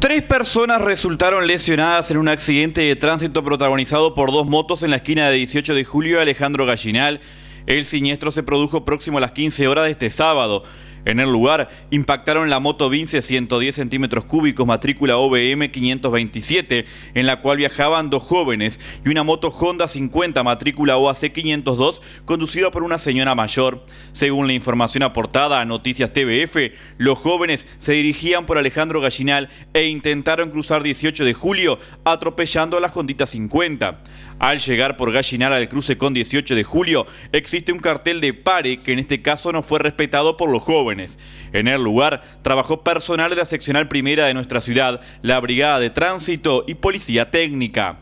Tres personas resultaron lesionadas en un accidente de tránsito protagonizado por dos motos en la esquina de 18 de julio de Alejandro Gallinal. El siniestro se produjo próximo a las 15 horas de este sábado. En el lugar impactaron la moto Vince 110 centímetros cúbicos matrícula OBM 527 en la cual viajaban dos jóvenes y una moto Honda 50 matrícula OAC 502 conducida por una señora mayor. Según la información aportada a Noticias TVF, los jóvenes se dirigían por Alejandro Gallinal e intentaron cruzar 18 de julio atropellando a la Hondita 50. Al llegar por Gallinal al cruce con 18 de julio existe un cartel de pare que en este caso no fue respetado por los jóvenes. En el lugar trabajó personal de la seccional primera de nuestra ciudad, la Brigada de Tránsito y Policía Técnica.